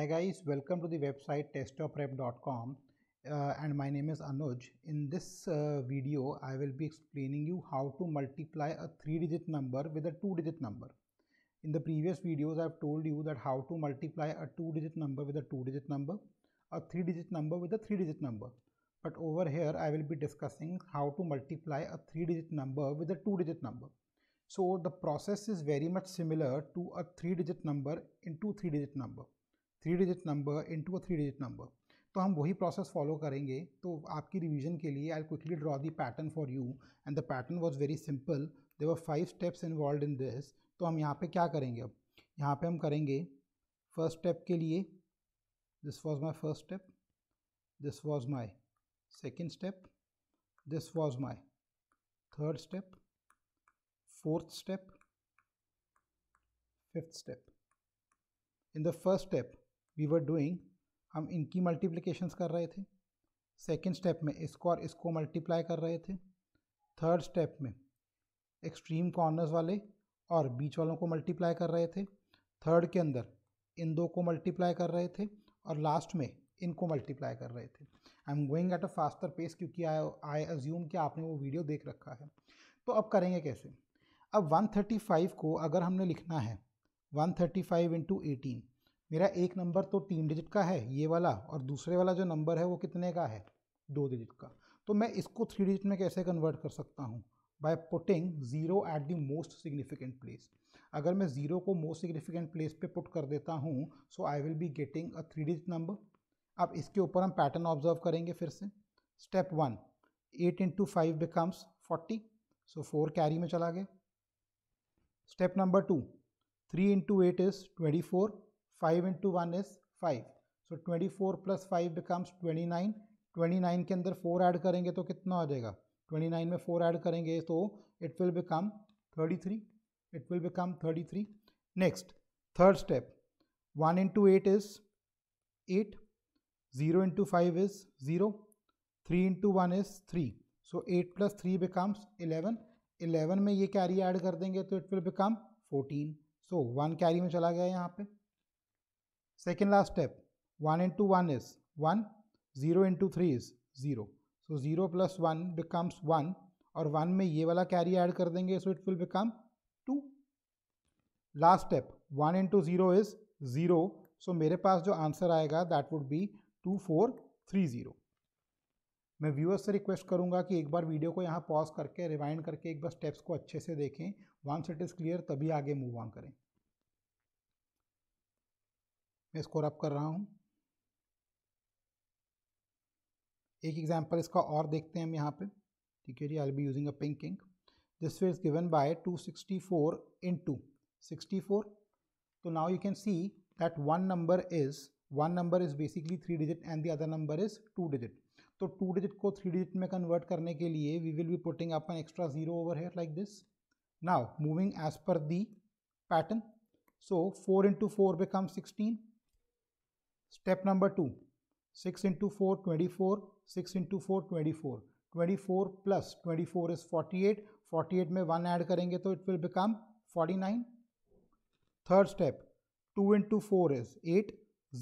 Hi guys, welcome to the website testoprep.com uh, and my name is Anuj. In this uh, video, I will be explaining you how to multiply a three-digit number with a two-digit number. In the previous videos, I've told you that how to multiply a two-digit number with a two-digit number, a three-digit number with a three-digit number. But over here, I will be discussing how to multiply a three-digit number with a two-digit number. So the process is very much similar to a three-digit number into three-digit number. Three digit number to a three digit number तो हम वही process follow करेंगे तो आपकी revision के लिए I quickly draw the pattern for you and the pattern was very simple there were five steps involve in this तो हम यहाँ पे क्या करेंगे अब यहाँ पे हम करेंगे फर्स्ट स्टेप के लिए this was my first step this was my second step this was my third step fourth step fifth step in the first step we were doing हम इनकी मल्टीप्लिकेशंस कर रहे थे सेकेंड स्टेप में इसको और इसको मल्टीप्लाई कर रहे थे थर्ड स्टेप में एक्सट्रीम कॉर्नर्स वाले और बीच वालों को मल्टीप्लाई कर रहे थे थर्ड के अंदर इन दो को मल्टीप्लाई कर रहे थे और लास्ट में इनको मल्टीप्लाई कर रहे थे I am going at a faster pace क्योंकि आई अज्यूम कि आपने वो वीडियो देख रखा है तो अब करेंगे कैसे अब 135 को अगर हमने लिखना है 135 थर्टी फाइव इंटू एटीन मेरा एक नंबर तो तीन डिजिट का है ये वाला और दूसरे वाला जो नंबर है वो कितने का है दो डिजिट का तो मैं इसको थ्री डिजिट में कैसे कन्वर्ट कर सकता हूँ by putting zero at the most significant place अगर मैं ज़ीरो को मोस्ट सिग्निफिकेंट प्लेस पे पुट कर देता हूँ so I will be getting a three digit number अब इसके ऊपर हम पैटर्न ऑब्जर्व करेंगे फिर से step one eight into five becomes forty so four carry में चला गया step number two three into eight is twenty four five into one is five so twenty four plus five becomes twenty nine twenty nine के अंदर four add करेंगे तो कितना हो जाएगा ट्वेंटी नाइन में फोर ऐड करेंगे तो it will become thirty three it will become thirty three next third step one into eight is eight zero into five is zero three into one is three so eight plus three becomes eleven eleven में ये carry add कर देंगे तो it will become fourteen so one carry में चला गया यहाँ पे second last step one into one is one zero into three is zero so zero plus one becomes one और वन में ये वाला कैरी ऐड कर देंगे so it will become two last step one into zero is zero so मेरे पास जो answer आएगा that would be two four three zero मैं व्यूअर्स से रिक्वेस्ट करूंगा कि एक बार वीडियो को यहाँ पॉज करके रिवाइंड करके एक बार स्टेप्स को अच्छे से देखें वंस इट इज़ क्लियर तभी आगे मूव ऑन करें मैं इसको रब कर रहा हूँ एक एग्जाम्पल इसका और देखते हैं हम यहाँ पे ठीक है जी I be using a pink ink this way is given by 264 sixty four in two sixty four तो now you can see that one number is one number is basically three digit and the other number is two digit तो two digit को three digit में convert करने के लिए we will be putting an extra zero over here like this now moving as per the pattern so four into four become sixteen step number two six into four twenty four six into four twenty four twenty four plus twenty four is forty eight forty eight में one add करेंगे तो it will become forty nine third step two into four is eight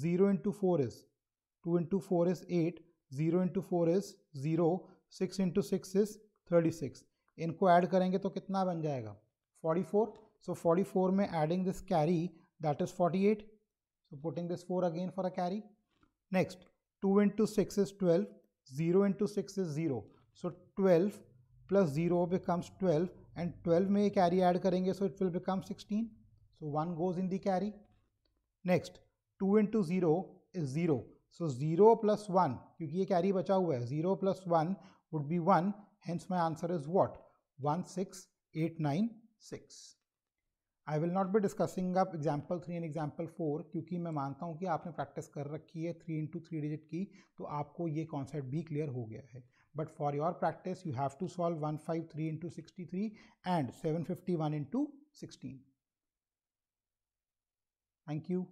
zero into four is two into four is eight zero into four is zero six into six is thirty six इनको add करेंगे तो कितना बन जाएगा forty four so forty four में adding this carry that is forty eight So putting this 4 again for a carry. Next, 2 into 6 is 12, 0 into 6 is 0. So 12 plus 0 becomes 12 and 12 may carry add करेंगे so it will become 16. So 1 goes in the carry. Next, 2 into 0 is 0. So 0 plus 1 क्योंकि ये carry बचा हुआ है 0 plus 1 would be 1 hence my answer is what? 1, 6, 8, 9, 6. I will not be discussing up example three and example four क्योंकि मैं मानता हूँ कि आपने प्रैक्टिस कर रखी है थ्री इंटू थ्री डिजिट की तो आपको ये कॉन्सेप्ट भी क्लियर हो गया है but for your practice you have to solve one five three into sixty three and seven fifty one into sixteen thank you